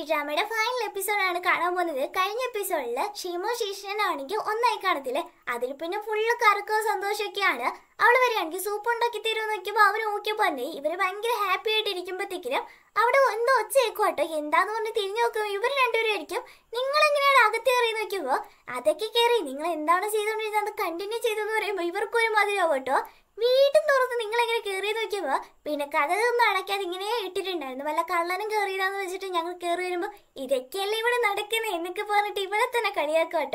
ഈ ഡ്രാമയുടെ ഫൈനൽ എപ്പിസോഡാണ് കാണാൻ പോകുന്നത് കഴിഞ്ഞ എപ്പിസോഡിൽ ഷീമോ ശീഷനാണെങ്കിൽ ഒന്നായി കാണത്തില്ലേ അതിൽ പിന്നെ ഫുള്ള് കറക്കവും സന്തോഷമൊക്കെയാണ് അവൾ വരികയാണെങ്കിൽ സൂപ്പ് ഉണ്ടാക്കി തരുമെന്ന് നോക്കിയപ്പോൾ അവർ നോക്കിയപ്പോൾ തന്നെ ഇവർ ഭയങ്കര ഹാപ്പി ആയിട്ട് ഇരിക്കുമ്പോഴത്തേക്കിനും അവിടെ എന്തോ ഒച്ച കേട്ടോ എന്താന്ന് പറഞ്ഞ് തിരിഞ്ഞു നോക്കും ഇവർ രണ്ടുപേരും ആയിരിക്കും നിങ്ങൾ എങ്ങനെയാണ് അകത്ത് കയറി നോക്കുമ്പോൾ അതൊക്കെ കയറി നിങ്ങൾ എന്താണ് ചെയ്തുകൊണ്ടിരുന്നത് അത് കണ്ടിന്യൂ ചെയ്തെന്ന് പറയുമ്പോൾ ഇവർക്കൊരു മതിരാവും കേട്ടോ വീണ്ടും തുറന്ന് നിങ്ങൾ എങ്ങനെ കയറി നോക്കിയപ്പോ പിന്നെ കഥകൊന്നും അടയ്ക്കാതെ ഇങ്ങനെ ഇട്ടിട്ടുണ്ടായിരുന്നു വല്ല കള്ളനും കയറിയതാന്ന് വെച്ചിട്ട് ഞങ്ങൾ കയറി വരുമ്പോ ഇതൊക്കെയല്ലേ ഇവിടെ നടക്കുന്നത് എന്നൊക്കെ പറഞ്ഞിട്ട് ഇവിടെ തന്നെ കളിയാക്കാം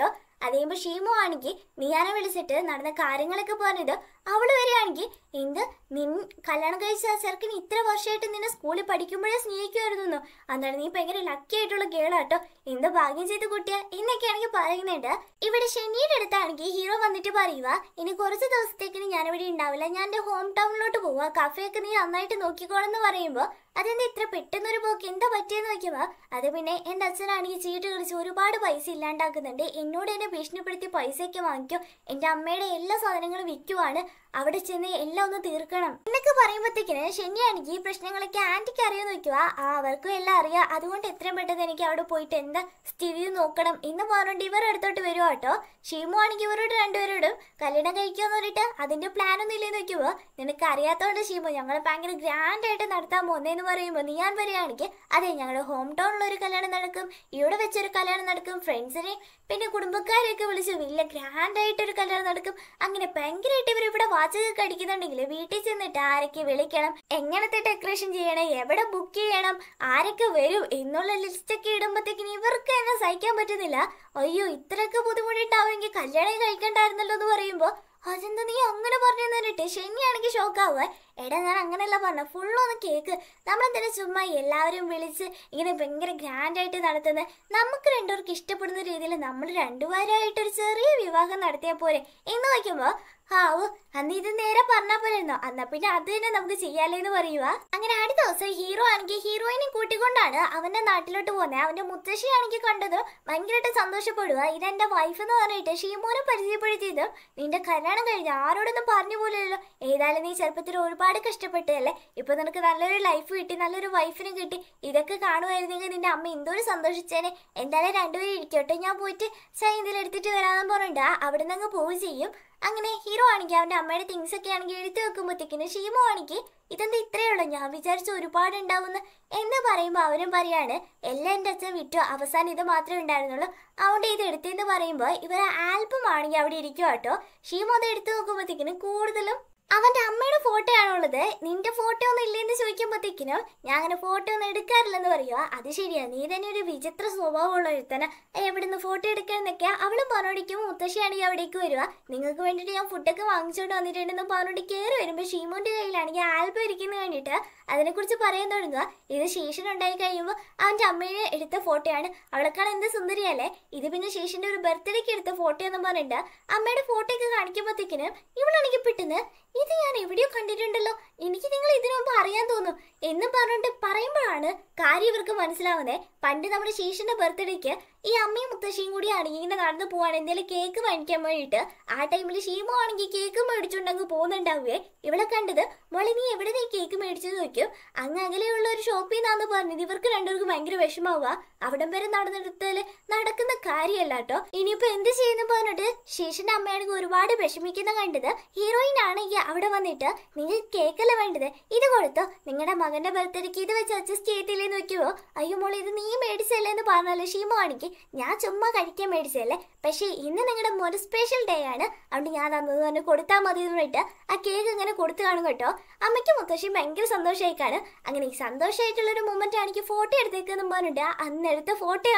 അത് കഴിയുമ്പോൾ ഷീമു ആണെങ്കിൽ നീയാനെ വിളിച്ചിട്ട് നടന്ന കാര്യങ്ങളൊക്കെ പറഞ്ഞത് അവൾ വരികയാണെങ്കിൽ എന്ത് നിൻ കല്യാണം കഴിച്ച ചെറുക്കിന് ഇത്ര വർഷമായിട്ട് നിന്നെ സ്കൂളിൽ പഠിക്കുമ്പോഴേ സ്നേഹിക്കുമായിരുന്നു അതാണ് നീ ഭയങ്കര ലക്കി ആയിട്ടുള്ള കേളാട്ടോ എന്ത് ഭാഗ്യം ചെയ്ത് കുട്ടിയ എന്നൊക്കെയാണെങ്കിൽ പറയുന്നുണ്ട് ഇവിടെ ഷെന്നിയുടെ അടുത്താണെങ്കിൽ ഹീറോ വന്നിട്ട് പറയുക ഇനി കുറച്ച് ദിവസത്തേക്കിന് ഞാനിവിടെ ഉണ്ടാവില്ല ഞാൻ എൻ്റെ ഹോം ടൗണിലോട്ട് പോവുക ഒക്കെ നീ നന്നായിട്ട് നോക്കിക്കോളെന്ന് പറയുമ്പോൾ അതെന്താ ഇത്ര പെട്ടെന്നൊരു പോക്ക് എന്താ പറ്റിയെന്ന് നോക്കിയവാ അത് പിന്നെ എൻ്റെ അച്ഛനാണെങ്കിൽ ചീട്ട് കളിച്ച് ഒരുപാട് പൈസ ഇല്ലാണ്ടാക്കുന്നുണ്ട് എന്നോട് എന്നെ ഭീഷണിപ്പെടുത്തി പൈസയൊക്കെ വാങ്ങിക്കോ എൻ്റെ അമ്മയുടെ എല്ലാ സാധനങ്ങളും വിൽക്കുവാണ് അവിടെ ചെന്ന് എല്ലാം ഒന്ന് തീർക്കണം എന്നൊക്കെ പറയുമ്പോഴത്തേക്കിന് ശനിയാണെങ്കിൽ ഈ പ്രശ്നങ്ങളൊക്കെ ആൻറ്റിക്ക് അറിയാൻ നോക്കുക ആ അവർക്കും എല്ലാം അറിയാം അതുകൊണ്ട് എത്രയും പെട്ടെന്ന് എനിക്ക് അവിടെ പോയിട്ട് എന്താ സ്ഥിതി നോക്കണം എന്ന് പറഞ്ഞുകൊണ്ട് ഇവരുടെ അടുത്തോട്ട് വരുവാ കേട്ടോ ഷീമു ആണെങ്കിൽ ഇവരോട് രണ്ടുപേരോടും കല്യാണം കഴിക്കാന്ന് പറഞ്ഞിട്ട് അതിന്റെ പ്ലാൻ ഒന്നും ഇല്ലെന്ന് നിനക്ക് അറിയാത്തതുകൊണ്ട് ഷീമു ഞങ്ങൾ ഭയങ്കര ഗ്രാൻഡ് ആയിട്ട് നടത്താൻ പോകുന്നതെന്ന് പറയുമ്പോൾ ഞാൻ പറയുകയാണെങ്കിൽ അതെ ഞങ്ങളുടെ ഹോം ടൗണിൽ ഒരു കല്യാണം നടക്കും ഇവിടെ വെച്ചൊരു കല്യാണം നടക്കും ഫ്രണ്ട്സിനെയും പിന്നെ കുടുംബക്കാരെയൊക്കെ വിളിച്ച് വലിയ ഗ്രാൻഡായിട്ടൊരു കല്യാണം നടക്കും അങ്ങനെ ഭയങ്കരമായിട്ട് ഇവർ ഇവിടെ വാച്ചൊക്കെ കടിക്കുന്നുണ്ടെങ്കിൽ വീട്ടിൽ ചെന്നിട്ട് ആരൊക്കെ വിളിക്കണം എങ്ങനത്തെ ഡെക്കറേഷൻ ചെയ്യണം എവിടെ ബുക്ക് ചെയ്യണം ആരൊക്കെ വരും എന്നുള്ള ലിസ്റ്റൊക്കെ ഇടുമ്പോഴത്തേക്കിന് ഇവർക്ക് എന്നെ സഹിക്കാൻ പറ്റുന്നില്ല അയ്യോ ഇത്രയൊക്കെ ബുദ്ധിമുട്ടുണ്ടാവുമെങ്കിൽ കല്യാണം കഴിക്കണ്ടായിരുന്നല്ലോ എന്ന് പറയുമ്പോൾ അതെന്താ നീ അങ്ങനെ തന്നിട്ട് ശനിയാണെങ്കിൽ ഷോക്കാവുക എടാ ഞാൻ അങ്ങനെയല്ല പറഞ്ഞ ഫുള്ളൊന്ന് കേക്ക് നമ്മളെന്തിനാ ചുമ്മാ എല്ലാവരും വിളിച്ച് ഇങ്ങനെ ഭയങ്കര ഗ്രാൻഡായിട്ട് നടത്തുന്ന നമുക്ക് രണ്ടുപേർക്ക് ഇഷ്ടപ്പെടുന്ന രീതിയിൽ നമ്മൾ രണ്ടുപേരായിട്ടൊരു ചെറിയ വിവാഹം നടത്തിയാൽ പോരെ എന്ന് വയ്ക്കുമ്പോൾ ഹാവ് അന്ന് ഇത് നേരെ പറഞ്ഞാൽ പോലെയിരുന്നോ എന്നാ പിന്നെ അത് തന്നെ നമുക്ക് ചെയ്യാലേ എന്ന് പറയുക അങ്ങനെ അടുത്ത ദിവസം ഹീറോ ആണെങ്കിൽ ഹീറോയിനെ കൂട്ടിക്കൊണ്ടാണ് അവന്റെ നാട്ടിലോട്ട് പോകുന്നത് അവന്റെ മുത്തശ്ശി ആണെങ്കിൽ കണ്ടത് ഭയങ്കരമായിട്ട് സന്തോഷപ്പെടുക ഇതെന്റെ വൈഫ് എന്ന് പറഞ്ഞിട്ട് ഷീമോനെ പരിചയപ്പെടുത്തിയത് നിന്റെ കല്യാണം കഴിഞ്ഞ് ആരോടൊന്നും പറഞ്ഞു പോലല്ലോ ഏതായാലും നീ ചെറുപ്പത്തിൽ ഒരുപാട് കഷ്ടപ്പെട്ടതല്ലേ ഇപ്പൊ നിനക്ക് നല്ലൊരു ലൈഫ് കിട്ടി നല്ലൊരു വൈഫിനെ കിട്ടി ഇതൊക്കെ കാണുമായിരുന്നെങ്കിൽ നിന്റെ അമ്മ എന്തോരം സന്തോഷിച്ചേനെ എന്തായാലും രണ്ടുപേരും ഇരിക്കട്ടെ ഞാൻ പോയിട്ട് സൈന്തിൽ എടുത്തിട്ട് വരാമെന്ന് പറഞ്ഞിട്ട് അവിടെ നിന്ന് അങ്ങ് പോവുകയും ചെയ്യും അങ്ങനെ ഹീറോ ആണെങ്കിൽ അവൻ്റെ അമ്മയുടെ തിങ്സ് ഒക്കെ ആണെങ്കിൽ എടുത്തു വെക്കുമ്പോഴത്തേക്കിന് ഷീമോ ആണെങ്കിൽ ഇതെന്താ ഉള്ളൂ ഞാൻ വിചാരിച്ച ഒരുപാട് ഉണ്ടാവുന്നു എന്ന് പറയുമ്പോൾ അവരും പറയാണ് എല്ലാം എൻ്റെ അച്ഛൻ വിറ്റു അവസാനം ഇത് മാത്രമേ ഉണ്ടായിരുന്നുള്ളൂ അതുകൊണ്ട് ഇത് എടുത്തെന്ന് പറയുമ്പോൾ ഇവർ ആൽബം ആണെങ്കിൽ അവിടെ ഇരിക്കുക കേട്ടോ ഷീമോ അത് എടുത്തു നോക്കുമ്പോഴത്തേക്കിന് കൂടുതലും അവന്റെ അമ്മയുടെ ഫോട്ടോ ആണുള്ളത് നിന്റെ ഫോട്ടോ ഒന്നും ഇല്ലേന്ന് ചോദിക്കുമ്പോഴത്തേക്കിനോ ഞാൻ അങ്ങനെ ഫോട്ടോ ഒന്നും എടുക്കാറില്ലെന്ന് പറയുക അത് ശരിയാ നീ തന്നെ ഒരു വിചിത്ര സ്വഭാവമുള്ള ഒരുത്തന എവിടുന്ന് ഫോട്ടോ എടുക്കാന്നൊക്കെ അവളും പറഞ്ഞോടിക്കും മുത്തശ്ശിയാണെങ്കിൽ അവിടേക്ക് വരിക നിങ്ങൾക്ക് വേണ്ടിയിട്ട് ഞാൻ ഫുഡൊക്കെ വാങ്ങിച്ചുകൊണ്ട് വന്നിട്ടുണ്ടെന്ന് പാനോടി കയറി വരുമ്പോൾ ഷീമോന്റെ കയ്യിലാണെങ്കിൽ ആൽബം ഇരിക്കുന്നത് കണ്ടിട്ട് അതിനെക്കുറിച്ച് പറയാൻ തുടങ്ങുക ഇത് ശേഷൻ ഉണ്ടായി കഴിയുമ്പോൾ അവന്റെ അമ്മയെ എടുത്ത ഫോട്ടോയാണ് അവളെക്കാൾ എന്ത് സുന്ദരിയല്ലേ ഇത് പിന്നെ ശേഷന്റെ ഒരു ബർത്ത്ഡേക്ക് എടുത്ത ഫോട്ടോ എന്ന് പറഞ്ഞിട്ട് അമ്മയുടെ ഫോട്ടോ ഒക്കെ കാണിക്കുമ്പോഴത്തേക്കിനും ഇവളാണെങ്കിൽ പെട്ടെന്ന് ഇത് ഞാൻ എവിടെയോ കണ്ടിട്ടുണ്ടല്ലോ എനിക്ക് നിങ്ങൾ ഇതിനു മുമ്പ് അറിയാൻ തോന്നും എന്ന് പറഞ്ഞിട്ട് പറയുമ്പോഴാണ് കാര്യം ഇവർക്ക് മനസ്സിലാവുന്നത് പണ്ട് നമ്മുടെ ശേഷിന്റെ ബർത്ത്ഡേക്ക് ഈ അമ്മയും മുത്തശ്ശിയും കൂടിയാണ് ഇങ്ങനെ നടന്നു പോവാൻ എന്തെങ്കിലും കേക്ക് വാങ്ങിക്കാൻ വേണ്ടിയിട്ട് ആ ടൈമിൽ ഷീമോ ആണെങ്കിൽ കേക്ക് മേടിച്ചുണ്ടെങ്കിൽ പോകുന്നുണ്ടാവുകയെ ഇവിടെ കണ്ടത് മോളെ നീ എവിടെ നീ കേക്ക് മേടിച്ചത് നോക്കും അങ്ങ് അകലെയുള്ള ഒരു ഷോപ്പിൽ നിന്നാന്ന് പറഞ്ഞത് ഇവർക്ക് രണ്ടുപേർക്ക് ഭയങ്കര വിഷമാവുക അവിടം വരെ നടന്നെടുത്താല് നടക്കുന്ന കാര്യമല്ല കേട്ടോ ഇനിയിപ്പോ എന്ത് ചെയ്യുന്നു പറഞ്ഞിട്ട് ശേഷിന്റെ അമ്മയാണെങ്കിൽ ഒരുപാട് വിഷമിക്കുന്ന കണ്ടത് ഹീറോയിൻ ആണെങ്കിൽ അവിടെ വന്നിട്ട് നിങ്ങൾ കേക്കല്ല വേണ്ടത് ഇത് കൊടുത്തോ നിങ്ങളുടെ മകന്റെ ബർത്ത്ഡേക്ക് ഇത് വെച്ച് അഡ്ജസ്റ്റ് ചെയ്യത്തില്ലേ നോക്കിയോ അയ്യോ മോളെ ഇത് നീ മേടിച്ചല്ലേ എന്ന് പറഞ്ഞാലോ ഷീമോണിക്ക് ഞാൻ ചുമ്മാ കഴിക്കാൻ മേടിച്ചല്ലേ പക്ഷേ ഇന്ന് നിങ്ങളുടെ മോന് സ്പെഷ്യൽ ഡേ ആണ് അതുകൊണ്ട് ഞാൻ തന്നത് തന്നെ കൊടുത്താൽ മതി എന്ന് പറഞ്ഞിട്ട് ആ കേക്ക് ഇങ്ങനെ കൊടുത്തു കാണും കേട്ടോ അമ്മയ്ക്ക് മുത്തശ്ശി ഭയങ്കര സന്തോഷമായിക്കാണ് അങ്ങനെ ഈ സന്തോഷമായിട്ടുള്ള ഒരു ആണ് എനിക്ക് ഫോട്ടോ എടുത്തേക്കെന്ന് പറഞ്ഞിട്ട് അന്നെടുത്ത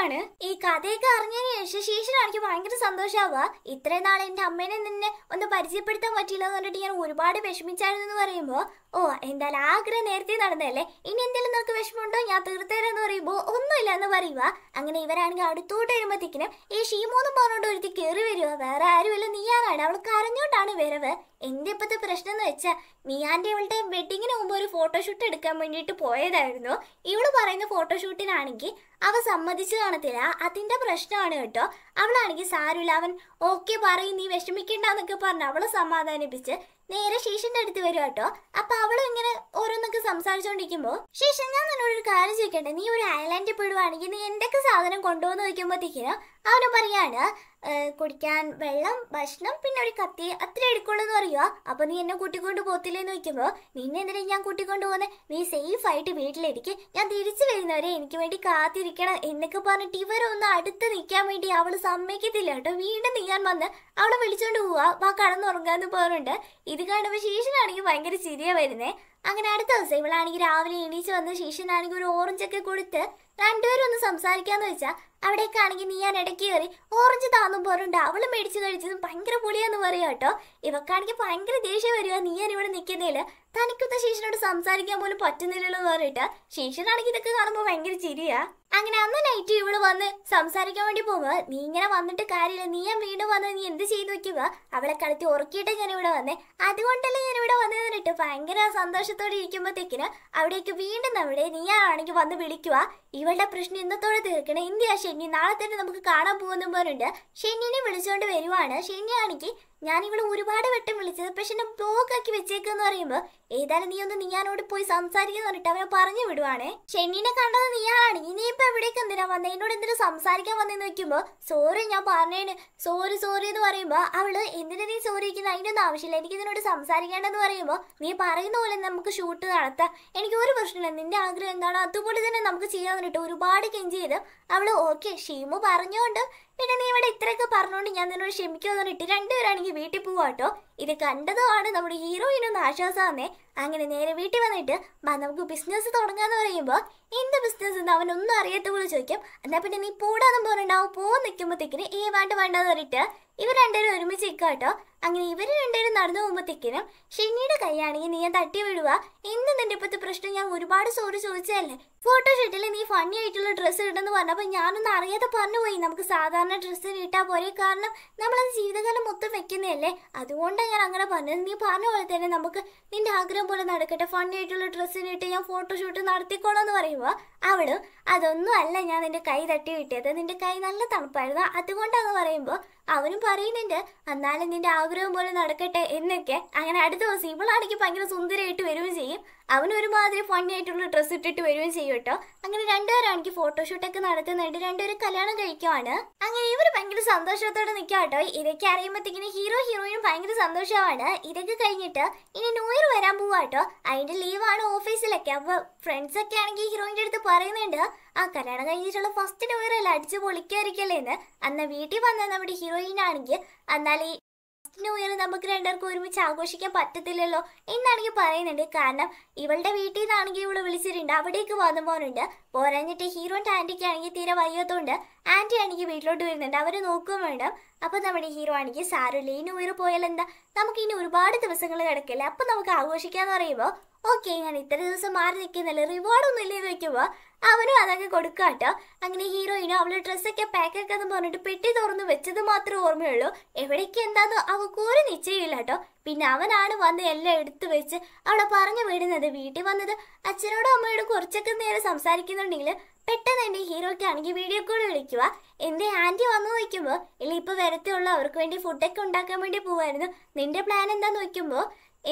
ആണ് ഈ കഥയൊക്കെ അറിഞ്ഞതിന് ശേഷം ശേഷം ഭയങ്കര സന്തോഷമാവുക ഇത്രയും നാളെ എൻ്റെ അമ്മേനെ നിന്നെ ഒന്ന് പരിചയപ്പെടുത്താൻ പറ്റിയില്ല എന്ന് പറഞ്ഞിട്ട് ഞാൻ ഒരുപാട് വിഷമിച്ചായിരുന്നു എന്ന് പറയുമ്പോൾ ഓ എന്തായാലും ആഗ്രഹം നേരത്തെ നടന്നതല്ലേ ഇനി എന്തെങ്കിലും നിങ്ങൾക്ക് വിഷമമുണ്ടോ ഞാൻ തീർത്തരാന്ന് പറയുമ്പോ ഒന്നുമില്ല എന്ന് പറയുക അങ്ങനെ ഇവരാണെങ്കിൽ അടുത്തോട്ട് വരുമ്പോഴത്തേക്കിനും ഈ ഷീമോന്നും പറഞ്ഞോണ്ട് ഒരുത്തി കയറി വരുക വേറെ ആരുമില്ല നീയാനാണ് അവൾ കരഞ്ഞോണ്ടാണ് വരവ് എന്റെ ഇപ്പത്തെ പ്രശ്നം എന്ന് വെച്ചാ നീയാന്റെ ഇവളുടെ വെഡിങ്ങിന് മുമ്പ് ഒരു ഫോട്ടോഷൂട്ട് എടുക്കാൻ വേണ്ടിയിട്ട് പോയതായിരുന്നു ഇവള് പറയുന്ന ഫോട്ടോഷൂട്ടിനാണെങ്കിൽ അവ സമ്മതിച്ചു കാണത്തില്ല അതിന്റെ പ്രശ്നമാണ് കേട്ടോ അവളാണെങ്കിൽ സാരമില്ല അവൻ ഓക്കെ പറയും നീ വിഷമിക്കണ്ടെന്നൊക്കെ പറഞ്ഞ് അവളെ സമാധാനിപ്പിച്ച് നേരെ ശീഷന്റെ അടുത്ത് വരും കേട്ടോ അപ്പൊ അവളും ഇങ്ങനെ ഓരോന്നൊക്കെ സംസാരിച്ചോണ്ടിരിക്കുമ്പോ ശീഷൻ ഞാൻ നിന്നോട് ഒരു കാര്യം ചോദിക്കട്ടെ നീ ഒരു ഐലൻഡിൽ പെടുവാണെങ്കിൽ നീ എന്തൊക്കെ സാധനം കൊണ്ടുവന്ന് വെക്കുമ്പോഴത്തേക്കിന് അവന് പറയാണ് കുടിക്കാൻ വെള്ളം ഭക്ഷണം പിന്നെ ഒരു കത്തി അത്ര എടുക്കുള്ളൂ എന്ന് പറയുക അപ്പൊ നീ എന്നെ കൂട്ടിക്കൊണ്ട് വെക്കുമ്പോ ചോദിക്കുമ്പോൾ നിന്നെന്തിനാ ഞാൻ കൂട്ടിക്കൊണ്ട് പോകുന്നത് നീ സേഫ് ആയിട്ട് വീട്ടിലിരിക്കും ഞാൻ തിരിച്ചു വരുന്നവരെ എനിക്ക് വേണ്ടി കാത്തിരിക്കണം എന്നൊക്കെ പറഞ്ഞിട്ട് ഇവരൊന്ന് അടുത്ത് നിൽക്കാൻ വേണ്ടി അവള് സമ്മതിക്കത്തില്ല കേട്ടോ വീണ്ടും ഞാൻ വന്ന് അവളെ വിളിച്ചോണ്ട് പോവാ വാ കടന്നുറങ്ങാന്ന് പറഞ്ഞിട്ടുണ്ട് ഇത് കാണുമ്പോൾ ശേഷനാണെങ്കിൽ ഭയങ്കര ചിരിയ വരുന്നേ അങ്ങനെ അടുത്ത ദിവസം ഇവളാണെങ്കിൽ രാവിലെ എണീച്ച് വന്ന് ശേഷനാണെങ്കിൽ ഒരു ഓറഞ്ചൊക്കെ കൊടുത്ത് രണ്ടുപേരും ഒന്ന് സംസാരിക്കാന്ന് വെച്ചാൽ അവിടേക്കാണെങ്കിൽ നീ ഞാൻ ഇടയ്ക്ക് കയറി ഓറഞ്ച് താന്നും പോരുണ്ട് അവള് മേടിച്ചു കഴിച്ചതും ഭയങ്കര പുളിയാന്ന് പറയാം കേട്ടോ ഇവക്കാണെങ്കിൽ ഭയങ്കര ദേഷ്യം വരിക നീ ഞാൻ ഇവിടെ നിൽക്കുന്നില്ല തനിക്കൊത്ത ശേഷനോട് സംസാരിക്കാൻ പോലും പറ്റുന്നില്ലല്ലോ എന്ന് പറഞ്ഞിട്ട് ശേഷനാണെങ്കിൽ ഇതൊക്കെ കാണുമ്പോൾ ഭയങ്കര ചിരിയാ അങ്ങനെ അന്ന് നൈറ്റ് ഇവള് വന്ന് സംസാരിക്കാൻ വേണ്ടി പോകുക നീ ഇങ്ങനെ വന്നിട്ട് കാര്യമില്ല നീ ഞാൻ വീണ്ടും വന്ന് നീ എന്ത് ചെയ്തു വെക്കുക അവളെ കളത്തി ഉറക്കിയിട്ട് ഞാൻ ഇവിടെ വന്നേ അതുകൊണ്ടല്ലേ ഞാൻ ഇവിടെ വന്നത് പറഞ്ഞിട്ട് ഭയങ്കര സന്തോഷത്തോടെ ഇരിക്കുമ്പോഴത്തേക്കിന് അവിടേക്ക് വീണ്ടും നമ്മുടെ നീയാണെങ്കിൽ വന്ന് വിളിക്കുക ഇവളുടെ പ്രശ്നം ഇന്നത്തോടെ തീർക്കണേ ഇന്ത്യ ശനി നാളെ തന്നെ നമുക്ക് കാണാൻ പോകുന്നു പോലുണ്ട് ശനിനെ വിളിച്ചുകൊണ്ട് വരുവാണ് ശനിയാണെങ്കിൽ ഞാൻ ഇവിടെ ഒരുപാട് വട്ടം വിളിച്ചത് പക്ഷെ എന്നെ ബ്ലോക്ക് ആക്കി വെച്ചേക്കെന്ന് പറയുമ്പോൾ ഏതായാലും നീ ഒന്ന് നീയാനോട് പോയി സംസാരിക്കാന്ന് പറഞ്ഞിട്ട് അവനെ പറഞ്ഞു വിടുവാണേ ഷെന്നിനെ കണ്ടത് നീയാണ് ഇനി എവിടേക്ക് എന്തിനാ വന്നേ എന്നോട് എന്തിനു സംസാരിക്കാൻ വന്നെന്ന് വെക്കുമ്പോ സോറി ഞാൻ പറഞ്ഞേന് സോറി സോറി എന്ന് പറയുമ്പോ അവള് എന്തിനാ നീ സോറിയിക്കുന്ന അതിന്റെ ഒന്നും ആവശ്യമില്ല എനിക്ക് ഇതിനോട് സംസാരിക്കേണ്ടെന്ന് പറയുമ്പോ നീ പറയുന്ന പോലെ നമുക്ക് ഷൂട്ട് നടത്താം എനിക്ക് ഒരു പ്രശ്നമില്ല നിന്റെ ആഗ്രഹം എന്താണോ അതുപോലെ തന്നെ നമുക്ക് ചെയ്യാൻ വന്നിട്ട് ഒരുപാട് കെഞ്ചി ചെയ്ത് അവള് ഓക്കെ ഷീമു പറഞ്ഞുകൊണ്ട് പിന്നെ നീ ഇവിടെ ഇത്രയൊക്കെ പറഞ്ഞുകൊണ്ട് ഞാൻ നിന്നോട് ക്ഷമിക്കുമെന്ന് പറഞ്ഞിട്ട് രണ്ടുപേരാണെങ്കിൽ വീട്ടിൽ പോവാട്ടോ ഇത് കണ്ടതുമാണ് നമ്മുടെ ഒന്ന് ആശ്വാസമാന്നേ അങ്ങനെ നേരെ വീട്ടിൽ വന്നിട്ട് നമുക്ക് ബിസിനസ് തുടങ്ങാന്ന് പറയുമ്പോൾ എന്ത് ബിസിനസ് എന്ന് അവനൊന്നും അറിയാത്ത പോലെ ചോദിക്കും എന്നാൽ പിന്നെ നീ പോടാന്ന് പോകുന്നുണ്ടാവും പോ നിൽക്കുമ്പോഴത്തേക്കിന് ഏ വേണ്ട വേണ്ടെന്ന് പറഞ്ഞിട്ട് ഇവർ രണ്ടുപേരും ഒരുമിച്ച് നിൽക്കുക കേട്ടോ അങ്ങനെ ഇവർ രണ്ടുപേരും നടന്നു പോകുമ്പോഴത്തേക്കിനും ഷിന്നിയുടെ കൈയാണെങ്കിൽ നീ തട്ടി വിടുക ഇന്ന് നിന്റെ ഇപ്പോഴത്തെ പ്രശ്നം ഞാൻ ഒരുപാട് സോറി ചോദിച്ചതല്ലേ ഫോട്ടോഷൂട്ടിൽ നീ ഫണ്ണി ആയിട്ടുള്ള ഡ്രസ്സ് ഇടുന്നു പറഞ്ഞപ്പോൾ ഞാനൊന്നും അറിയാതെ പറഞ്ഞുപോയി നമുക്ക് സാധാരണ ഡ്രസ്സ് ഇട്ടാൽ പോരെ കാരണം നമ്മളത് ജീവിതകാലം മൊത്തം വെക്കുന്നതല്ലേ അതുകൊണ്ടാണ് ഞാൻ അങ്ങനെ പറഞ്ഞത് നീ പറഞ്ഞ പോലെ തന്നെ നമുക്ക് നിന്റെ ആഗ്രഹം പോലെ നടക്കട്ടെ ഫണ്ണി ആയിട്ടുള്ള ഡ്രസ്സിന് ഇട്ട് ഞാൻ ഫോട്ടോഷൂട്ട് നടത്തിക്കോളാം എന്ന് പറയുമ്പോൾ അവളും അതൊന്നും അല്ല ഞാൻ നിന്റെ കൈ തട്ടി കിട്ടിയത് നിന്റെ കൈ നല്ല തണുപ്പായിരുന്നു അതുകൊണ്ടാണെന്ന് പറയുമ്പോൾ അവനും പറയുന്നുണ്ട് എന്നാലും നിന്റെ ആഗ്രഹം പോലെ നടക്കട്ടെ എന്നൊക്കെ അങ്ങനെ അടുത്ത ദിവസം ഇവളാണെങ്കിൽ ഭയങ്കര സുന്ദരമായിട്ട് വരികയും ചെയ്യും അവൻ ഒരുമാതിരി ഫണ്ണി ആയിട്ടുള്ള ഡ്രസ്സ് ഇട്ടിട്ട് വരികയും ചെയ്യും കേട്ടോ അങ്ങനെ രണ്ടുപേരാണെങ്കിൽ ഫോട്ടോഷൂട്ടൊക്കെ നടത്തുന്നുണ്ട് രണ്ടുപേരും കല്യാണം കഴിക്കുവാണ് അങ്ങനെ ഇവർ ഭയങ്കര സന്തോഷത്തോടെ നിൽക്കുക കേട്ടോ ഇതൊക്കെ അറിയുമ്പോഴത്തേക്കിന് ഹീറോ ഹീറോയിനും ഭയങ്കര സന്തോഷമാണ് ഇതൊക്കെ കഴിഞ്ഞിട്ട് ഇനി ന്യൂ ഇയർ വരാൻ പോവാട്ടോ അതിന്റെ ലീവാണ് ഓഫീസിലൊക്കെ ഫ്രണ്ട്സ് ഫ്രണ്ട്സൊക്കെ ആണെങ്കിൽ ഹീറോയിൻ്റെ അടുത്ത് പറയുന്നുണ്ട് ആ കല്യാണം കഴിഞ്ഞിട്ടുള്ള ഫസ്റ്റ് ന്യൂ അടിച്ച് പൊളിക്കായിരിക്കല്ലേ എന്ന് അന്ന് വീട്ടിൽ വന്ന നമ്മുടെ ഹീറോയിൻ ആണെങ്കിൽ എന്നാൽ ഈ ഫസ്റ്റ് ന്യൂ നമുക്ക് രണ്ടുപേർക്കും ഒരുമിച്ച് ആഘോഷിക്കാൻ പറ്റത്തില്ലല്ലോ എന്നാണെങ്കിൽ പറയുന്നുണ്ട് കാരണം ഇവളുടെ വീട്ടിൽ നിന്നാണെങ്കിൽ ഇവള് വിളിച്ചിട്ടുണ്ട് അവിടേക്ക് വന്നു പോകുന്നുണ്ട് പോരാഞ്ഞിട്ട് ഹീറോൻ്റെ ആൻറ്റിക്കാണെങ്കിൽ തീരെ വയ്യാത്തതുകൊണ്ട് ആൻറ്റി ആണെങ്കിൽ വീട്ടിലോട്ട് വരുന്നുണ്ട് അവർ നോക്കുകയും വേണ്ട അപ്പോൾ നമ്മുടെ ഹീറോ ആണെങ്കിൽ സാരമില്ല ഇനി ഉയർ പോയാൽ എന്താ നമുക്ക് ഇനി ഒരുപാട് ദിവസങ്ങൾ കിടക്കില്ല അപ്പോൾ നമുക്ക് ആഘോഷിക്കാന്ന് പറയുമ്പോൾ ഓക്കെ ഞാൻ ഇത്ര ദിവസം മാറി നിൽക്കുന്നില്ല റിവാർഡൊന്നും ഇല്ലെന്ന് വെക്കുമ്പോൾ അവനും അതൊക്കെ കൊടുക്കുക കേട്ടോ അങ്ങനെ ഹീറോയിനോ അവളുടെ ഡ്രസ്സൊക്കെ എന്ന് പറഞ്ഞിട്ട് പെട്ടി തുറന്ന് വെച്ചത് മാത്രമേ ഓർമ്മയുള്ളൂ എവിടേക്ക് എന്താണെന്നോ അവൾക്ക് ഒരു നിശ്ചയമില്ല കേട്ടോ പിന്നെ അവനാണ് വന്ന് എല്ലാം എടുത്തു വെച്ച് അവളെ പറഞ്ഞു വിടുന്നത് വീട്ടിൽ വന്നത് അച്ഛനോടും അമ്മയോടും കുറച്ചൊക്കെ നേരം സംസാരിക്കുന്നുണ്ടെങ്കിൽ പെട്ടെന്ന് ഹീറോയ്ക്ക് ആണെങ്കിൽ വീഡിയോ കോൾ വിളിക്കുക എൻ്റെ ആന്റി വന്നു നോക്കുമ്പോ ഇല്ല വരത്തേ വരത്തുള്ളൂ അവർക്ക് വേണ്ടി ഫുഡൊക്കെ ഉണ്ടാക്കാൻ വേണ്ടി പോവായിരുന്നു നിന്റെ പ്ലാൻ എന്താന്ന് നോക്കുമ്പോൾ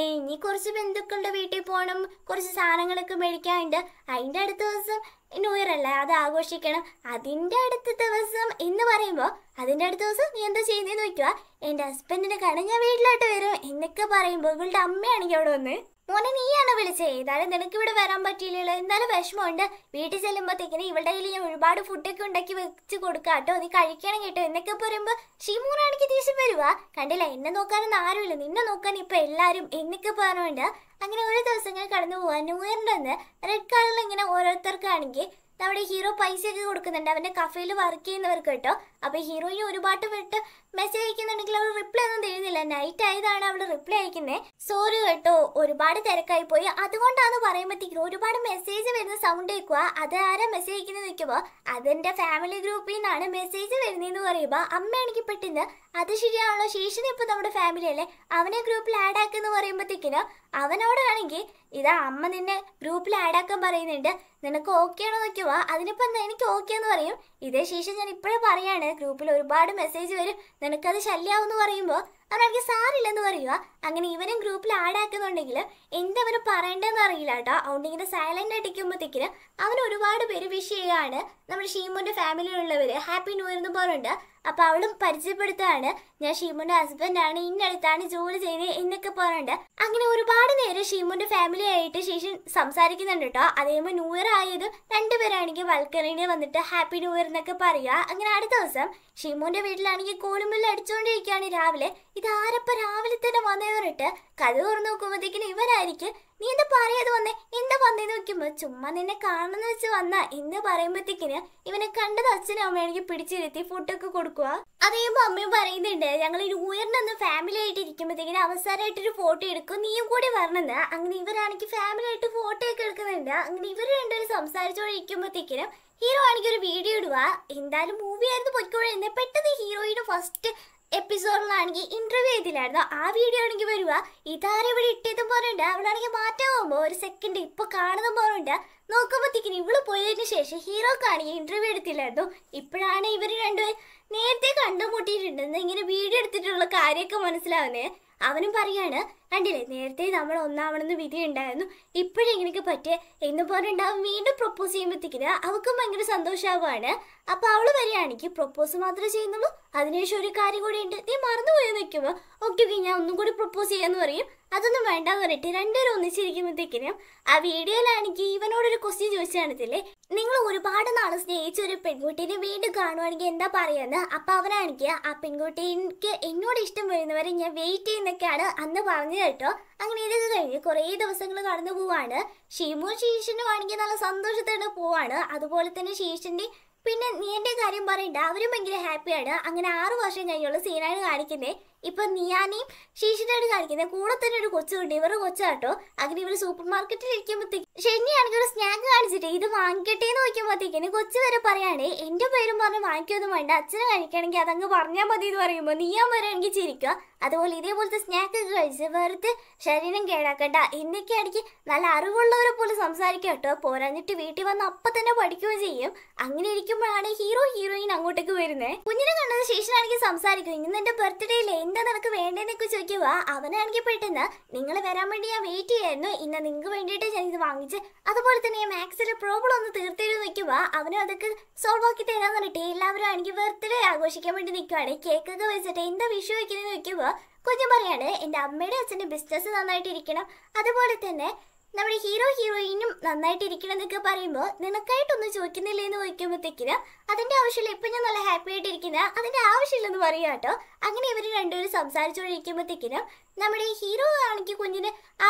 ഇനി കുറച്ച് ബന്ധുക്കളുടെ വീട്ടിൽ പോകണം കുറച്ച് സാധനങ്ങളൊക്കെ മേടിക്കാനുണ്ട് അതിൻ്റെ അടുത്ത ദിവസം ന്യൂ ഇയർ അല്ലേ അത് ആഘോഷിക്കണം അതിൻ്റെ അടുത്ത ദിവസം എന്ന് പറയുമ്പോൾ അതിൻ്റെ അടുത്ത ദിവസം നീ എന്താ ചെയ്യുന്നതെന്ന് നോക്കുക എൻ്റെ ഹസ്ബൻഡിൻ്റെ കാണാൻ ഞാൻ വീട്ടിലോട്ട് വരും എന്നൊക്കെ പറയുമ്പോൾ ഇവളുടെ അമ്മയാണെങ്കിൽ അവിടെ വന്ന് മോനെ നീയാണ് വിളിച്ചേ ഏതായാലും നിനക്ക് ഇവിടെ വരാൻ പറ്റിയില്ലല്ലോ എന്തായാലും വിഷമമുണ്ട് വീട്ടിൽ ചെല്ലുമ്പോഴത്തേക്കിന് ഇവളുടെ കയ്യിൽ ഞാൻ ഒരുപാട് ഫുഡൊക്കെ ഉണ്ടാക്കി വെച്ച് കൊടുക്കാം കേട്ടോ നീ കഴിക്കണം കേട്ടോ എന്നൊക്കെ പറയുമ്പോൾ ഷീമൂറാണിക്ക് ദേഷ്യം വരുവാ കണ്ടില്ല എന്നെ നോക്കാനൊന്നും ആരുമില്ല നിന്നെ നോക്കാൻ ഇപ്പം എല്ലാവരും എന്നൊക്കെ പറഞ്ഞുകൊണ്ട് അങ്ങനെ ഒരു ദിവസങ്ങൾ കടന്നു പോകാൻ നൂറിൻ്റെന്ന് റെഡ് കളറിൽ ഇങ്ങനെ ഓരോരുത്തർക്കാണെങ്കിൽ നമ്മുടെ ഹീറോ പൈസയൊക്കെ കൊടുക്കുന്നുണ്ട് അവൻ്റെ കഫയിൽ വർക്ക് ചെയ്യുന്നവർക്ക് കേട്ടോ അപ്പോൾ ഹീറോയിന് ഒരുപാട് വെട്ട് മെസ്സേജ് അയക്കുന്നുണ്ടെങ്കിൽ അവൾ റിപ്ലൈ ഒന്നും തരുന്നില്ല നൈറ്റ് ആയതാണ് അവൾ റിപ്ലൈ അയക്കുന്നത് സോറി കേട്ടോ ഒരുപാട് തിരക്കായി പോയി അതുകൊണ്ടാണ് പറയുമ്പോഴത്തേക്കും ഒരുപാട് മെസ്സേജ് വരുന്ന സൗണ്ട് കേൾക്കുക അത് ആരാ മെസ്സേജ് അയക്കുന്നത് നിൽക്കുമ്പോൾ അതെന്റെ ഫാമിലി ഗ്രൂപ്പിൽ നിന്നാണ് മെസ്സേജ് വരുന്നതെന്ന് പറയുമ്പോൾ അമ്മ എനിക്ക് പെട്ടെന്ന് അത് ശരിയാണല്ലോ ശേഷം ഇപ്പൊ നമ്മുടെ ഫാമിലി അല്ലേ അവനെ ഗ്രൂപ്പിൽ ആഡ് ആക്കുമെന്ന് പറയുമ്പോഴത്തേക്കിന് അവനോടാണെങ്കിൽ ഇതാ അമ്മ നിന്നെ ഗ്രൂപ്പിൽ ആഡ് ആക്കാൻ പറയുന്നുണ്ട് നിനക്ക് ഓക്കെ ആണോ നോക്കുവാ അതിനിപ്പോ എന്താ എനിക്ക് ഓക്കെ എന്ന് പറയും ഇതേ ശേഷം ഞാൻ ഇപ്പോഴേ പറയാണ് ഗ്രൂപ്പിൽ ഒരുപാട് മെസ്സേജ് വരും നിനക്കത് ശല്യാവെന്ന് പറയുമ്പോൾ അവർക്ക് സാറില്ലെന്ന് പറയുക അങ്ങനെ ഇവരും ഗ്രൂപ്പിൽ ആഡ് ആക്കുന്നുണ്ടെങ്കിൽ എന്തവർ പറയേണ്ടതെന്ന് അറിയില്ല കേട്ടോ അതുകൊണ്ട് ഇങ്ങനെ സൈലന്റ് അടിക്കുമ്പോഴത്തേക്കിന് അവൻ ഒരുപാട് പേര് വിഷ് ചെയ്യുകയാണ് നമ്മുടെ ഷീമോന്റെ ഫാമിലിയിലുള്ളവര് ഹാപ്പി ന്യൂ ഇയർ എന്ന് പറയുന്നുണ്ട് അപ്പോൾ അവളും പരിചയപ്പെടുത്തുകയാണ് ഞാൻ ഷീമോന്റെ ഹസ്ബൻഡാണ് ഇന്നടുത്താണ് ജോലി ചെയ്തത് എന്നൊക്കെ പറയുന്നുണ്ട് അങ്ങനെ ഒരുപാട് നേരം ഷീമോന്റെ ഫാമിലി ആയിട്ട് ശേഷി സംസാരിക്കുന്നുണ്ട് കേട്ടോ അതേപോലെ ന്യൂ ഇയർ ആയത് രണ്ടുപേരാണെങ്കിൽ വൽക്കരണി വന്നിട്ട് ഹാപ്പി ന്യൂ ഇയർ എന്നൊക്കെ പറയുക അങ്ങനെ അടുത്ത ദിവസം ഷീമോന്റെ വീട്ടിലാണെങ്കിൽ കോലുമല്ല അടിച്ചുകൊണ്ടിരിക്കുകയാണ് രാവിലെ ഇത് ഇതാരപ്പ രാവിലെ തന്നെ വന്നേറിട്ട് കഥ തുറന്നു നോക്കുമ്പോഴത്തേക്കിനും ഇവരായിരിക്കും നീ എന്താ പറയാതെ വന്നേ എന്താ വന്നേന്ന് നോക്കുമ്പോ ചുമ്മാ നിന്നെ കാണണമെന്ന് വെച്ച് വന്ന എന്ന് പറയുമ്പോഴത്തേക്കിന് ഇവനെ കണ്ടത് അച്ഛനും അമ്മയാണെങ്കിൽ പിടിച്ചിരുത്തി ഫുഡൊക്കെ കൊടുക്കുക അത് അമ്മയും പറയുന്നുണ്ട് ഞങ്ങൾ ഒരു ഉയർന്നൊന്ന് ഫാമിലി ആയിട്ട് ഇരിക്കുമ്പോഴത്തേക്കിന് അവസാനമായിട്ടൊരു ഫോട്ടോ എടുക്കും നീയും കൂടി വരണമെന്ന് അങ്ങനെ ഇവരാണെങ്കിൽ ഫാമിലി ആയിട്ട് ഫോട്ടോ ഒക്കെ എടുക്കുന്നുണ്ട് അങ്ങനെ ഇവർ രണ്ടുപേരും സംസാരിച്ചുകൊണ്ടിരിക്കുമ്പോഴത്തേക്കിനും ഹീറോ ആണെങ്കിൽ ഒരു വീഡിയോ ഇടുക എന്തായാലും മൂവി ആയിരുന്നു പൊയ്ക്കോളെ പെട്ടെന്ന് ഹീറോയിന് ഫസ്റ്റ് എപ്പിസോഡിലാണെങ്കിൽ ഇന്റർവ്യൂ ചെയ്തില്ലായിരുന്നു ആ വീഡിയോ ആണെങ്കിൽ വരുക ഇതാരെവിടെ ഇട്ടേതും പോലുണ്ട് അവളാണെങ്കിൽ മാറ്റാൻ പോകുമ്പോൾ ഒരു സെക്കൻഡ് ഇപ്പൊ കാണുന്ന പോലുണ്ട് നോക്കുമ്പോഴത്തേക്കിന് ഇവള് പോയതിന് ശേഷം ഹീറോക്കാണെങ്കിൽ ഇന്റർവ്യൂ എടുത്തില്ലായിരുന്നു ഇപ്പോഴാണ് ഇവർ രണ്ടുപേരും നേരത്തെ കണ്ടുമുട്ടിയിട്ടുണ്ടെന്ന് ഇങ്ങനെ വീഡിയോ എടുത്തിട്ടുള്ള കാര്യമൊക്കെ മനസ്സിലാവുന്നേ അവനും പറയാണ് കണ്ടില്ലേ നേരത്തെ നമ്മൾ ഒന്നാവണമെന്ന് വിധി ഉണ്ടായിരുന്നു ഇപ്പോഴും ഇങ്ങനെയൊക്കെ പറ്റിയ എന്ന് പറഞ്ഞിട്ടുണ്ടാവും വീണ്ടും പ്രപ്പോസ് ചെയ്യുമ്പോഴത്തേക്കിന് അവൾക്കും ഭയങ്കര സന്തോഷമാവാണ് അപ്പോൾ അവൾ വരികയാണെങ്കിൽ പ്രപ്പോസ് മാത്രമേ ചെയ്യുന്നുള്ളൂ അതിനുശേഷം ഒരു കാര്യം കൂടി ഉണ്ട് നീ മറന്നുപോയി നിൽക്കുമ്പോൾ ഓക്കെ ഓക്കെ ഞാൻ ഒന്നും കൂടി പ്രപ്പോസ് ചെയ്യാന്ന് പറയും അതൊന്നും വേണ്ടാന്ന് പറഞ്ഞിട്ട് രണ്ടുപേരും ഒന്നിച്ചിരിക്കുമ്പോഴത്തേക്കിനും ആ വീഡിയോയിലാണെങ്കിൽ ഇവനോടൊരു ക്വസ്റ്റ്യൻ ചോദിച്ചാണത്തില്ലേ നിങ്ങൾ ഒരുപാട് നാൾ സ്നേഹിച്ച ഒരു പെൺകുട്ടീനെ വീണ്ടും കാണുവാണെങ്കിൽ എന്താ പറയുന്നത് അപ്പൊ അവനാണെങ്കിൽ ആ പെൺകുട്ടിക്ക് എന്നോട് ഇഷ്ടം വരുന്നവരെ ഞാൻ വെയിറ്റ് ചെയ്യുന്നൊക്കെയാണ് അന്ന് പറഞ്ഞു പറഞ്ഞു കേട്ടോ അങ്ങനെ ഇതൊക്കെ കഴിഞ്ഞ് കുറേ ദിവസങ്ങൾ കടന്നു പോവാണ് ഷീമു ശീഷിന് വേണമെങ്കിൽ നല്ല സന്തോഷത്തോടെ പോവാണ് അതുപോലെ തന്നെ ശീഷന്റെ പിന്നെ നീ എൻ്റെ കാര്യം പറയണ്ട അവരും ഭയങ്കര ഹാപ്പിയാണ് അങ്ങനെ ആറു വർഷം കഴിഞ്ഞുള്ള സീനാണ് കാണിക്കുന്നത് ഇപ്പം നിയാനിയും ശേഷിനോട് കാണിക്കുന്നത് കൂടെ തന്നെ ഒരു കൊച്ചുണ്ട് ഇവരുടെ കൊച്ചാട്ടോ അങ്ങനെ ഇവർ സൂപ്പർ മാർക്കറ്റിൽ ഇരിക്കുമ്പോഴത്തേക്ക് ശനിയാണെങ്കിൽ ഒരു സ്നാക്ക് കാണിച്ചിട്ട് ഇത് വാങ്ങിക്കട്ടെ എന്ന് നോക്കിയപ്പോഴത്തേക്കിന് കൊച്ചു വരെ പറയാണേ എൻ്റെ പേരും പറഞ്ഞ് വാങ്ങിക്കൊന്നും വേണ്ട അച്ഛനെ കഴിക്കണമെങ്കിൽ അതങ്ങ് പറഞ്ഞാൽ മതി എന്ന് പറയുമ്പോൾ നീയാൻ വരാണെങ്കിൽ ചിരിക്കുക അതുപോലെ ഇതേപോലത്തെ സ്നാക്ക് ഒക്കെ കഴിച്ച് വെറുതെ ശരീരം കേടാക്കണ്ട എന്നൊക്കെ ആണെങ്കിൽ നല്ല അറിവുള്ളവരെ പോലെ സംസാരിക്കാം കേട്ടോ പോരാഞ്ഞിട്ട് വീട്ടിൽ വന്ന് അപ്പം തന്നെ പഠിക്കുകയും ചെയ്യും അങ്ങനെ ഇരിക്കുമ്പോഴാണ് ഹീറോ ഹീറോയിൻ അങ്ങോട്ടേക്ക് വരുന്നത് കുഞ്ഞിനെ കണ്ടത് ശേഷനാണെങ്കിൽ സംസാരിക്കും ഇന്ന് എൻ്റെ ബർത്ത്ഡേയിലെ എന്താ നിനക്ക് വേണ്ടതെന്നൊക്കെ ചോദിക്കുക അവനാണെങ്കിൽ പെട്ടെന്ന് നിങ്ങൾ വരാൻ വേണ്ടി ഞാൻ വെയിറ്റ് ചെയ്യായിരുന്നു ഇന്ന് നിങ്ങൾക്ക് വേണ്ടിയിട്ട് ഞാൻ ഇത് വാങ്ങിച്ച് അതുപോലെ തന്നെ ഞാൻ മാത്സിലെ പ്രോബ്ലം ഒന്ന് തീർത്തരും നിൽക്കുക അവനും അതൊക്കെ സോൾവ് ആക്കി തരാൻ പറഞ്ഞിട്ട് എല്ലാവരും ആണെങ്കിൽ ബർത്ത്ഡേ ആഘോഷിക്കാൻ വേണ്ടി നിൽക്കുകയാണ് കേക്കൊക്കെ വെച്ചിട്ട് എന്താ വിഷു വയ്ക്കുന്നത് നിൽക്കുക കുഞ്ഞു പറയാണ് എൻ്റെ അമ്മയുടെ അച്ഛൻ്റെ ബിസിനസ് നന്നായിട്ട് ഇരിക്കണം അതുപോലെ തന്നെ നമ്മുടെ ഹീറോ ഹീറോയിനും നന്നായിട്ട് എന്നൊക്കെ പറയുമ്പോൾ നിനക്കായിട്ടൊന്നും ചോദിക്കുന്നില്ല എന്ന് ചോദിക്കുമ്പോഴത്തേക്കിന് അതിന്റെ ആവശ്യമില്ല ഇപ്പം ഞാൻ നല്ല ഹാപ്പി ആയിട്ട് ഇരിക്കുന്ന അതിന്റെ ആവശ്യമില്ലെന്ന് പറയുക കേട്ടോ അങ്ങനെ ഇവർ രണ്ടുപേരും സംസാരിച്ചുകൊണ്ടിരിക്കുമ്പോഴത്തേക്കിനും നമ്മുടെ ഹീറോ ആണെങ്കിൽ കുഞ്ഞിന് ആ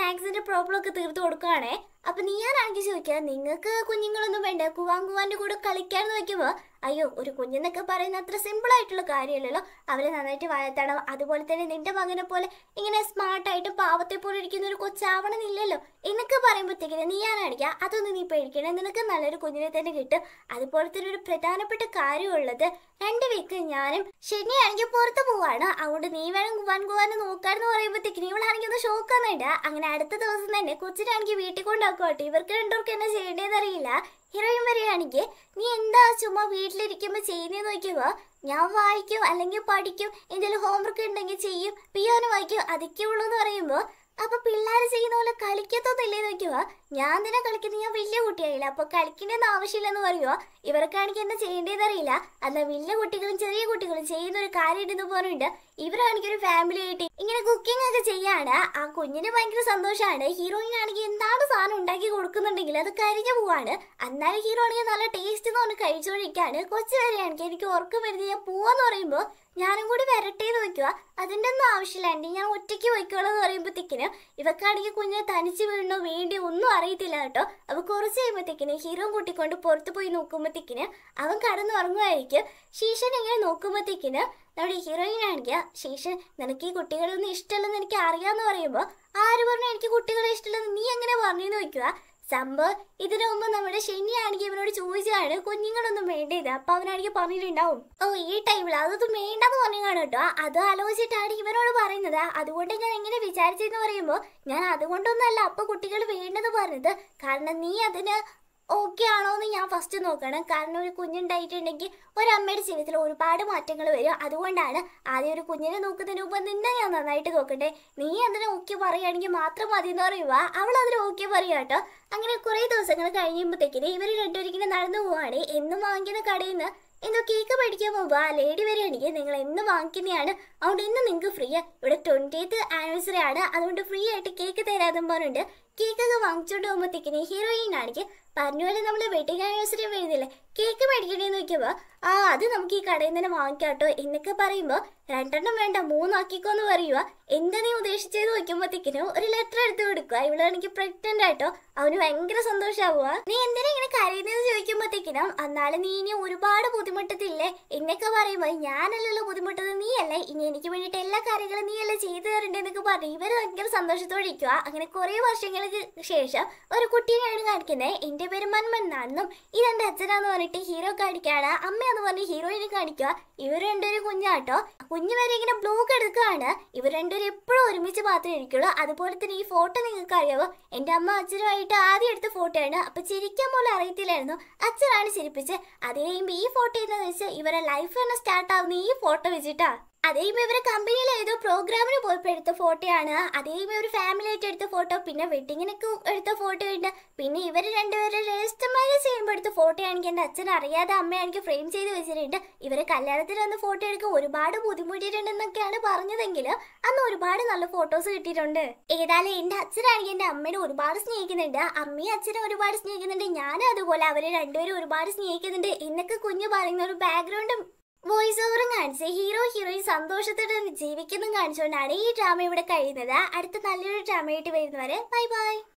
മാക്സിന്റെ പ്രോബ്ലം ഒക്കെ തീർത്ത് കൊടുക്കുകയാണേ അപ്പൊ നീയാണെങ്കിൽ ചോദിക്കുക നിങ്ങൾക്ക് കുഞ്ഞുങ്ങളൊന്നും വേണ്ട കുവാങ്കുവാന്റെ കൂടെ കളിക്കാൻ നോക്കുമ്പോൾ അയ്യോ ഒരു കുഞ്ഞെന്നൊക്കെ പറയുന്ന അത്ര സിമ്പിൾ ആയിട്ടുള്ള കാര്യമല്ലല്ലോ അവരെ നന്നായിട്ട് വളർത്തണം അതുപോലെ തന്നെ നിന്റെ മകനെ പോലെ ഇങ്ങനെ സ്മാർട്ട് ആയിട്ട് പാവത്തെ പോലെ ഇരിക്കുന്ന ഒരു കൊച്ചാവണമെന്നില്ലല്ലോ എന്നൊക്കെ പറയുമ്പോഴത്തേക്കിനെ നീ ആരാണിക്കുക അതൊന്നും നീ പേടിക്കണേ നിനക്ക് നല്ലൊരു കുഞ്ഞിനെ തന്നെ കിട്ടും അതുപോലെ തന്നെ ഒരു പ്രധാനപ്പെട്ട കാര്യമുള്ളത് രണ്ട് വീക്ക് ഞാനും ശനിയാണെങ്കിൽ പുറത്ത് പോവാണ് അതുകൊണ്ട് നീ വേണം ഗുവാൻ ഗുവാൻ നോക്കാന്ന് പറയുമ്പോഴത്തേക്കിന് ഇവളാണെങ്കിൽ ഒന്ന് വേണ്ട അങ്ങനെ അടുത്ത ദിവസം തന്നെ കൊച്ചിനാണെങ്കിൽ വീട്ടിൽ കൊണ്ടാവും ആക്കോട്ടെ ഇവർക്ക് രണ്ടുപേർക്ക് എന്നെ ചെയ്യേണ്ടതെന്ന് അറിയില്ല ഹീറോയിൻ പറയുകയാണെങ്കിൽ നീ എന്താ ചുമ്മാ വീട്ടിലിരിക്കുമ്പോൾ ചെയ്യുന്നതെന്ന് നോക്കിയപ്പോൾ ഞാൻ വായിക്കും അല്ലെങ്കിൽ പഠിക്കും എന്തെങ്കിലും ഹോംവർക്ക് ഉണ്ടെങ്കിൽ ചെയ്യും പിയാനോ വായിക്കും അതൊക്കെ ഉള്ളൂ എന്ന് പറയുമ്പോൾ അപ്പൊ പിള്ളേർ ചെയ്യുന്ന പോലെ കളിക്കത്തൊന്നുമില്ലേ നോക്കുക ഞാൻ തന്നെ കളിക്കുന്ന ഞാൻ വലിയ കുട്ടിയായില്ല അപ്പൊ കളിക്കേണ്ടെന്ന് ആവശ്യമില്ലെന്ന് പറയുമോ ഇവർക്കാണെങ്കിൽ എന്നെ ചെയ്യേണ്ടതെന്ന് അറിയില്ല അല്ല വലിയ കുട്ടികളും ചെറിയ കുട്ടികളും ചെയ്യുന്ന ഒരു കാര്യം ഇടുന്നു പോലെ ഉണ്ട് ഇവരാണെങ്കിൽ ഒരു ഫാമിലി ആയിട്ട് ഇങ്ങനെ കുക്കിംഗ് ഒക്കെ ചെയ്യാണ് ആ കുഞ്ഞിന് ഭയങ്കര സന്തോഷമാണ് ഹീറോയിൻ ആണെങ്കിൽ എന്താണ് സാധനം ഉണ്ടാക്കി കൊടുക്കുന്നുണ്ടെങ്കിൽ അത് കരിഞ്ഞു പോവാണ് എന്നാലും ഹീറോ ആണെങ്കിൽ നല്ല ടേസ്റ്റ് എന്ന് പറഞ്ഞ് കഴിച്ചുകൊണ്ടിരിക്കുകയാണ് കൊച്ചു വരെയാണെങ്കിൽ എനിക്ക് ഉറക്കം വരുന്നത് ഞാൻ പോവാന്ന് പറയുമ്പോൾ ഞാനും കൂടി വരട്ടെ എന്ന് വെക്കുക അതിൻ്റെ ഒന്നും എൻ്റെ ഞാൻ ഒറ്റയ്ക്ക് വയ്ക്കുള്ളൂ എന്ന് പറയുമ്പോഴത്തേക്കിന് ഇവക്കാണെങ്കിൽ കുഞ്ഞ് തനിച്ച് വീണോ വേണ്ടി ഒന്നും അറിയത്തില്ല കേട്ടോ അപ്പോൾ കുറച്ച് കഴിയുമ്പോഴത്തേക്കിന് ഹീറോ കൂട്ടിക്കൊണ്ട് പുറത്ത് പോയി നോക്കുമ്പോഴത്തേക്കിന് അവൻ കടന്നുറങ്ങുമായിരിക്കും ശീശൻ ഇങ്ങനെ നോക്കുമ്പോഴത്തേക്കിന് നമ്മുടെ ഹീറോയിൻ ആണെങ്കിൽ ശേഷം നിനക്ക് ഈ കുട്ടികളൊന്നും ഇഷ്ടമല്ലെന്ന് എനിക്ക് അറിയാന്ന് പറയുമ്പോൾ ആര് പറഞ്ഞു എനിക്ക് കുട്ടികളെ ഇഷ്ടമല്ലെന്ന് നീ എങ്ങനെ പറഞ്ഞു നോക്കുക സംഭവം ഇതിനു മുമ്പ് നമ്മുടെ ആണെങ്കിൽ ഇവനോട് ചോദിച്ചതാണ് കുഞ്ഞുങ്ങളൊന്നും വേണ്ട അപ്പൊ അവനാണെങ്കിൽ പറഞ്ഞിട്ടുണ്ടാവും ഓ ഈ ടൈമിൽ അതൊന്നും വേണ്ടെന്ന് പറഞ്ഞാണ് കേട്ടോ അത് ആലോചിച്ചിട്ടാണ് ഇവനോട് പറയുന്നത് അതുകൊണ്ട് ഞാൻ എങ്ങനെ വിചാരിച്ചെന്ന് പറയുമ്പോൾ ഞാൻ അതുകൊണ്ടൊന്നല്ല അപ്പൊ കുട്ടികൾ വേണ്ടെന്ന് പറഞ്ഞത് കാരണം നീ അതിന് ഓക്കെ ആണോ എന്ന് ഞാൻ ഫസ്റ്റ് നോക്കണം കാരണം ഒരു കുഞ്ഞുണ്ടായിട്ടുണ്ടെങ്കിൽ ഒരമ്മയുടെ ജീവിതത്തിൽ ഒരുപാട് മാറ്റങ്ങൾ വരും അതുകൊണ്ടാണ് ആദ്യം ഒരു കുഞ്ഞിനെ നോക്കുന്നതിന് മുമ്പ് നിന്നെ ഞാൻ നന്നായിട്ട് നോക്കട്ടെ നീ അതിന് ഓക്കെ പറയുകയാണെങ്കിൽ മാത്രം മതി എന്ന് പറയുക അവൾ അതിന് ഓക്കെ പറയുക കേട്ടോ അങ്ങനെ കുറേ ദിവസങ്ങൾ കഴിയുമ്പോഴത്തേക്കിന് ഇവർ രണ്ടുപേരിങ്ങനെ നടന്നു പോവാണ് എന്നും വാങ്ങിക്കുന്ന കടയിൽ നിന്ന് എന്തോ കേക്ക് പഠിക്കാൻ പോകുമ്പോൾ ആ ലേഡി വരികയാണെങ്കിൽ നിങ്ങൾ എന്ന് വാങ്ങിക്കുന്നതാണ് അതുകൊണ്ട് ഇന്ന് നിങ്ങൾക്ക് ഫ്രീയാ ഇവിടെ എയ്ത്ത് ആനിവേഴ്സറി ആണ് അതുകൊണ്ട് ഫ്രീ ആയിട്ട് കേക്ക് തരാതും പറഞ്ഞിട്ടുണ്ട് കേക്കൊക്കെ വാങ്ങിച്ചോണ്ട് പോകുമ്പോഴത്തേക്കിനെ ഹീറോയിൻ ആണെങ്കിൽ പറഞ്ഞ പോലെ നമ്മൾ വെഡിങ് ആനിവേഴ്സറി വരുന്നില്ലേ കേക്ക് മേടിക്കണേ നോക്കിയപ്പോൾ ആ അത് നമുക്ക് ഈ കടയിൽ നിന്ന് വാങ്ങിക്കാട്ടോ എന്നൊക്കെ പറയുമ്പോൾ രണ്ടെണ്ണം വേണ്ട മൂന്നാക്കിക്കോ എന്ന് പറയുക എന്താ നീ ഉദ്ദേശിച്ചത് നോക്കുമ്പോഴത്തേക്കിനും ഒരു ലെറ്റർ എടുത്ത് കൊടുക്കുക ഇവളാണെങ്കിൽ പ്രഗ്നന്റ് ആയിട്ടോ അവന് ഭയങ്കര സന്തോഷമാവുക നീ എന്തിനാ ഇങ്ങനെ കരയുന്നതെന്ന് ചോദിക്കുമ്പോഴത്തേക്കിനും അന്നാലും നീ ഇനി ഒരുപാട് ബുദ്ധിമുട്ടത്തില്ലേ എന്നൊക്കെ പറയുമ്പോൾ ഞാനല്ലല്ലോ ബുദ്ധിമുട്ടത് നീയല്ലേ ഇനി എനിക്ക് വേണ്ടിയിട്ട് എല്ലാ കാര്യങ്ങളും നീയല്ലേ ചെയ്തു തരണ്ടെന്നൊക്കെ പറഞ്ഞു ഇവർ ഭയങ്കര സന്തോഷത്തോടെ ഇരിക്കുക അങ്ങനെ കുറേ വർഷങ്ങൾ വർഷങ്ങൾക്ക് ശേഷം ഒരു കുട്ടീനെയാണ് കാണിക്കുന്നത് എൻ്റെ പേര് മന്മൻ എന്നാണെന്നും ഇതെൻ്റെ അച്ഛനാന്ന് പറഞ്ഞിട്ട് ഹീറോ കാണിക്കുകയാണ് അമ്മ എന്ന് പറഞ്ഞ് ഹീറോയിനെ കാണിക്കുക ഇവർ രണ്ടൊരു കുഞ്ഞാട്ടോ കുഞ്ഞു വരെ ഇങ്ങനെ ബ്ലോഗ് എടുക്കുകയാണ് ഇവർ രണ്ടുപേരും എപ്പോഴും ഒരുമിച്ച് മാത്രമേ ഇരിക്കുള്ളൂ അതുപോലെ തന്നെ ഈ ഫോട്ടോ നിങ്ങൾക്ക് അറിയാവോ എൻ്റെ അമ്മ അച്ഛനുമായിട്ട് ആദ്യം എടുത്ത ഫോട്ടോയാണ് അപ്പോൾ ചിരിക്കാൻ പോലും അറിയത്തില്ലായിരുന്നു അച്ഛനാണ് ചിരിപ്പിച്ച് അത് കഴിയുമ്പോൾ ഈ ഫോട്ടോ എന്താണെന്ന് വെച്ചാൽ ഇവരെ ലൈഫ് തന്നെ സ്റ്റാർട്ട് ആവുന്ന ഈ ഫോട്ടോ വെച്ചിട്ടാണ് അതേം ഇവരെ കമ്പനിയിൽ ഏതോ പ്രോഗ്രാമിന് പോയപ്പോൾ എടുത്ത ആണ് അതേം ഇവർ ഫാമിലി ആയിട്ട് എടുത്ത ഫോട്ടോ പിന്നെ വെഡിങ്ങിനൊക്കെ എടുത്ത ഫോട്ടോ ഉണ്ട് പിന്നെ ഇവർ രണ്ടുപേരെ രജിസ്റ്റർ മാരേജ് ചെയ്യുമ്പോൾ എടുത്ത ഫോട്ടോ ആണെങ്കിൽ എൻ്റെ അച്ഛൻ അറിയാതെ അമ്മയാണെങ്കിൽ ഫ്രെയിം ചെയ്ത് വെച്ചിട്ടുണ്ട് ഇവരെ കല്യാണത്തിൽ വന്ന് ഫോട്ടോ എടുക്കാൻ ഒരുപാട് ബുദ്ധിമുട്ടിയിട്ടുണ്ടെന്നൊക്കെയാണ് പറഞ്ഞതെങ്കിൽ അന്ന് ഒരുപാട് നല്ല ഫോട്ടോസ് കിട്ടിയിട്ടുണ്ട് ഏതായാലും എൻ്റെ അച്ഛനാണെങ്കിൽ എൻ്റെ അമ്മയെ ഒരുപാട് സ്നേഹിക്കുന്നുണ്ട് അമ്മയും അച്ഛനെ ഒരുപാട് സ്നേഹിക്കുന്നുണ്ട് ഞാനും അതുപോലെ അവരെ രണ്ടുപേരും ഒരുപാട് സ്നേഹിക്കുന്നുണ്ട് എന്നൊക്കെ കുഞ്ഞ് പറയുന്ന ഒരു ബാക്ക്ഗ്രൗണ്ടും വോയിസ് ഓവറും കാണിച്ച് ഹീറോ ഹീറോയിൻ സന്തോഷത്തോടെ ജീവിക്കുന്നതും കാണിച്ചുകൊണ്ടാണ് ഈ ഡ്രാമ ഇവിടെ കഴിയുന്നത് അടുത്ത നല്ലൊരു ഡ്രാമയായിട്ട് വരുന്നവരെ ബൈ ബൈ